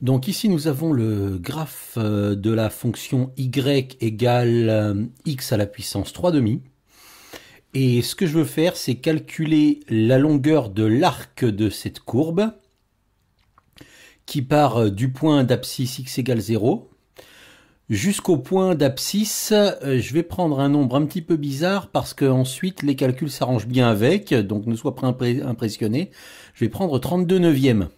Donc ici, nous avons le graphe euh, de la fonction y égale euh, x à la puissance 3 demi. Et ce que je veux faire, c'est calculer la longueur de l'arc de cette courbe qui part euh, du point d'abscisse x égale 0 jusqu'au point d'abscisse. Je vais prendre un nombre un petit peu bizarre parce que ensuite les calculs s'arrangent bien avec, donc ne sois pas impressionné. Je vais prendre 32 neuvièmes.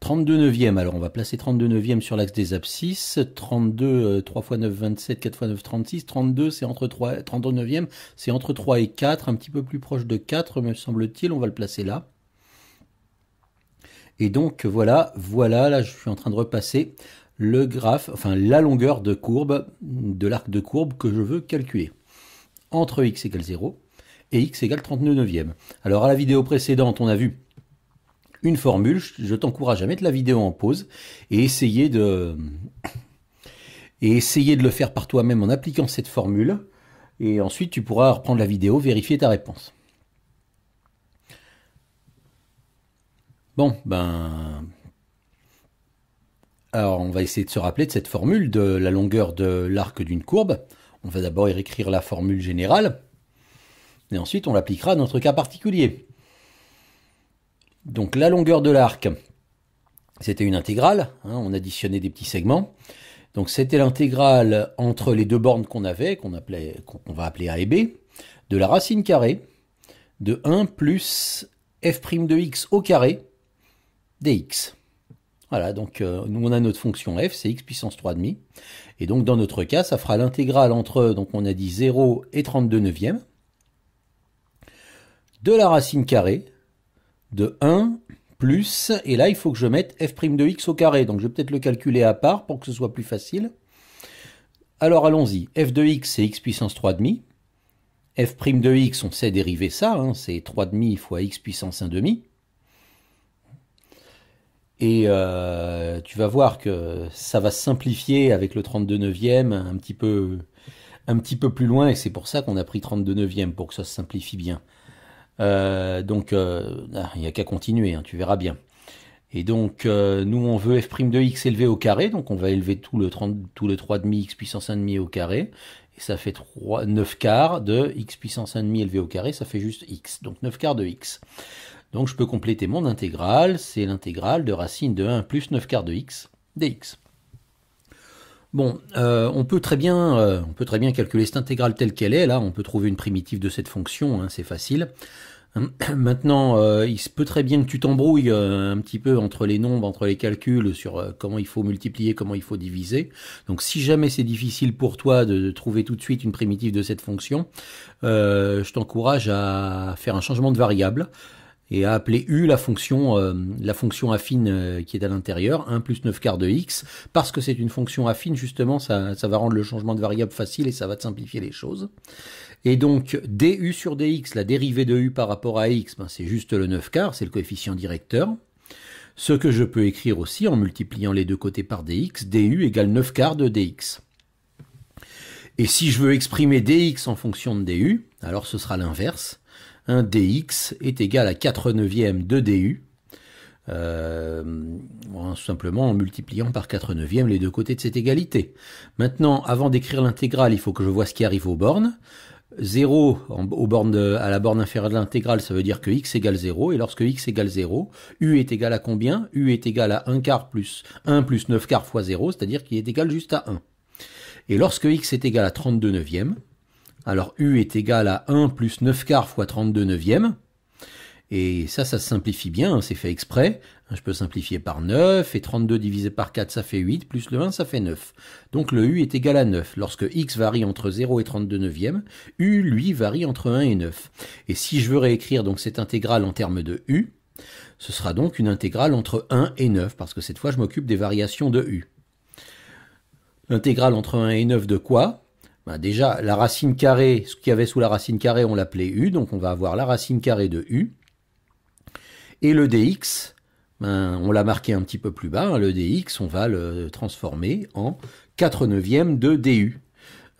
32 neuvième, alors on va placer 32 neuvième sur l'axe des abscisses, 32, 3 x 9, 27, 4 x 9, 36, 32 c'est entre 3, 32 c'est entre 3 et 4, un petit peu plus proche de 4 me semble-t-il, on va le placer là. Et donc voilà, voilà, là je suis en train de repasser le graphe, enfin la longueur de courbe, de l'arc de courbe que je veux calculer. Entre x égale 0 et x égale 32 neuvième. Alors à la vidéo précédente on a vu une formule, je t'encourage à mettre la vidéo en pause et essayer de, essayer de le faire par toi-même en appliquant cette formule. Et ensuite, tu pourras reprendre la vidéo, vérifier ta réponse. Bon, ben. Alors, on va essayer de se rappeler de cette formule de la longueur de l'arc d'une courbe. On va d'abord écrire la formule générale. Et ensuite, on l'appliquera à notre cas particulier. Donc la longueur de l'arc, c'était une intégrale, hein, on additionnait des petits segments. Donc c'était l'intégrale entre les deux bornes qu'on avait, qu'on va appeler A et B, de la racine carrée de 1 plus f' de x au carré dx. Voilà, donc euh, nous on a notre fonction f, c'est x puissance 3,5. Et donc dans notre cas, ça fera l'intégrale entre, donc on a dit 0 et 32 neuvième, de la racine carrée de 1 plus, et là il faut que je mette f' de x au carré, donc je vais peut-être le calculer à part pour que ce soit plus facile. Alors allons-y, f de x c'est x puissance demi, f' de x on sait dériver ça, hein. c'est c'est demi fois x puissance demi, et euh, tu vas voir que ça va se simplifier avec le 32 neuvième un petit peu, un petit peu plus loin, et c'est pour ça qu'on a pris 32 neuvième, pour que ça se simplifie bien. Euh, donc, euh, ah, il n'y a qu'à continuer, hein, tu verras bien. Et donc, euh, nous, on veut f' de x élevé au carré, donc on va élever tout le, 30, tout 3,5 x puissance demi au carré, et ça fait 9 quarts de x puissance 1,5 élevé au carré, ça fait juste x, donc 9 quarts de x. Donc, je peux compléter mon intégrale, c'est l'intégrale de racine de 1 plus 9 quarts de x dx. Bon, euh, on, peut très bien, euh, on peut très bien calculer cette intégrale telle qu'elle est. Là, on peut trouver une primitive de cette fonction, hein, c'est facile. Maintenant, euh, il se peut très bien que tu t'embrouilles un petit peu entre les nombres, entre les calculs, sur comment il faut multiplier, comment il faut diviser. Donc si jamais c'est difficile pour toi de, trouver tout de suite une primitive de cette fonction, je t'encourage à faire un changement de variable et à appeler U la fonction, euh, la fonction affine euh, qui est à l'intérieur, 1 plus 9 quarts de x, parce que c'est une fonction affine, justement, ça, ça, va rendre le changement de variable facile et ça va te simplifier les choses. Et donc, du sur dx, la dérivée de u par rapport à x, ben, c'est juste le 9 quarts, c'est le coefficient directeur. Ce que je peux écrire aussi en multipliant les deux côtés par dx, du égale 9 quarts de dx. Et si je veux exprimer dx en fonction de du, alors ce sera l'inverse un dx est égal à 4 neuvièmes de du, euh, bon, simplement en multipliant par 4 neuvièmes les deux côtés de cette égalité. Maintenant, avant d'écrire l'intégrale, il faut que je vois ce qui arrive aux bornes. 0 aux à la borne inférieure de l'intégrale, ça veut dire que x égale 0, et lorsque x égale 0, u est égal à combien U est égal à 1 quart plus 1 plus 9 quarts fois 0, c'est-à-dire qu'il est égal juste à 1. Et lorsque x est égal à 32 neuvièmes, alors U est égal à 1 plus 9 quarts fois 32 neuvième. Et ça, ça se simplifie bien, hein, c'est fait exprès. Hein, je peux simplifier par 9, et 32 divisé par 4, ça fait 8, plus le 1, ça fait 9. Donc le U est égal à 9. Lorsque X varie entre 0 et 32 neuvième, U, lui, varie entre 1 et 9. Et si je veux réécrire donc cette intégrale en termes de U, ce sera donc une intégrale entre 1 et 9, parce que cette fois, je m'occupe des variations de U. L'intégrale entre 1 et 9 de quoi ben, déjà, la racine carrée, ce qu'il y avait sous la racine carrée, on l'appelait u, donc on va avoir la racine carrée de u. Et le dx, ben, on l'a marqué un petit peu plus bas, hein, le dx, on va le transformer en 4 neuvièmes de du.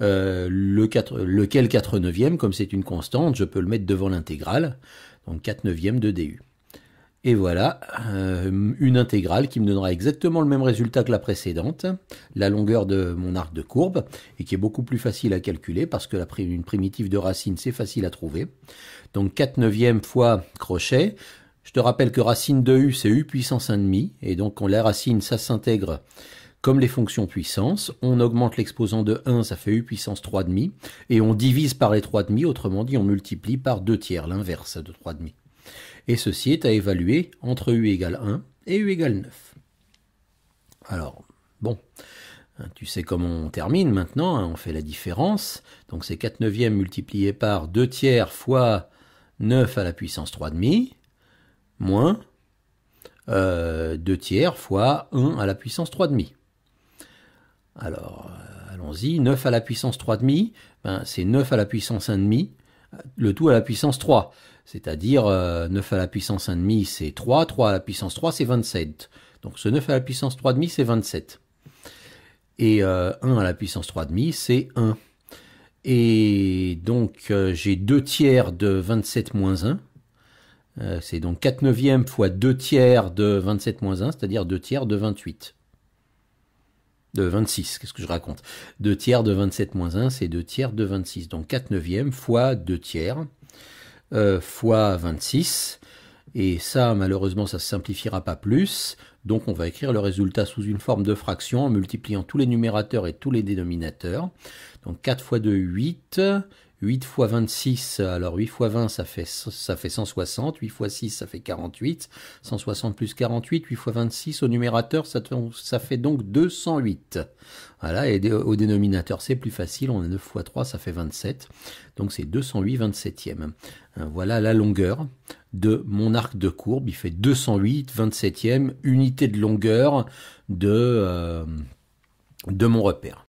Euh, le lequel 4 neuvièmes, comme c'est une constante, je peux le mettre devant l'intégrale, donc 4 neuvièmes de du. Et voilà, euh, une intégrale qui me donnera exactement le même résultat que la précédente, la longueur de mon arc de courbe, et qui est beaucoup plus facile à calculer parce que la primitive de racine, c'est facile à trouver. Donc 4 neuvième fois crochet. Je te rappelle que racine de u, c'est u puissance 1,5, et donc on, la racine, ça s'intègre comme les fonctions puissance. On augmente l'exposant de 1, ça fait u puissance demi et on divise par les demi autrement dit, on multiplie par 2 tiers, l'inverse de demi et ceci est à évaluer entre U égale 1 et U égale 9. Alors, bon, hein, tu sais comment on termine maintenant, hein, on fait la différence. Donc c'est 4 neuvièmes multiplié par 2 tiers fois 9 à la puissance 3,5 moins 2 euh, tiers fois 1 à la puissance 3,5. Alors, euh, allons-y, 9 à la puissance 3,5, ben, c'est 9 à la puissance 1 demi le tout à la puissance 3. C'est-à-dire 9 euh, à la puissance 1,5 c'est 3, 3 à la puissance 3 c'est 27. Donc ce 9 à la puissance 3,5 c'est 27. Et 1 euh, à la puissance 3,5 c'est 1. Et donc euh, j'ai 2 tiers de 27 moins 1. c'est donc 4 neuvièmes fois 2 tiers de 27 moins 1, c'est-à-dire 2 tiers de 28 de 26, qu'est-ce que je raconte 2 tiers de 27 moins 1, c'est 2 tiers de 26. Donc 4 neuvièmes fois 2 tiers euh, fois 26. Et ça, malheureusement, ça ne se simplifiera pas plus. Donc on va écrire le résultat sous une forme de fraction en multipliant tous les numérateurs et tous les dénominateurs. Donc 4 fois 2, 8. 8 x 26, alors 8 x 20, ça fait, ça fait 160. 8 x 6, ça fait 48. 160 plus 48, 8 x 26, au numérateur, ça, ça fait donc 208. Voilà, et au dénominateur, c'est plus facile. On a 9 x 3, ça fait 27. Donc c'est 208 27e. Euh, voilà la longueur de mon arc de courbe. Il fait 208 27e, unité de longueur de, euh, de mon repère.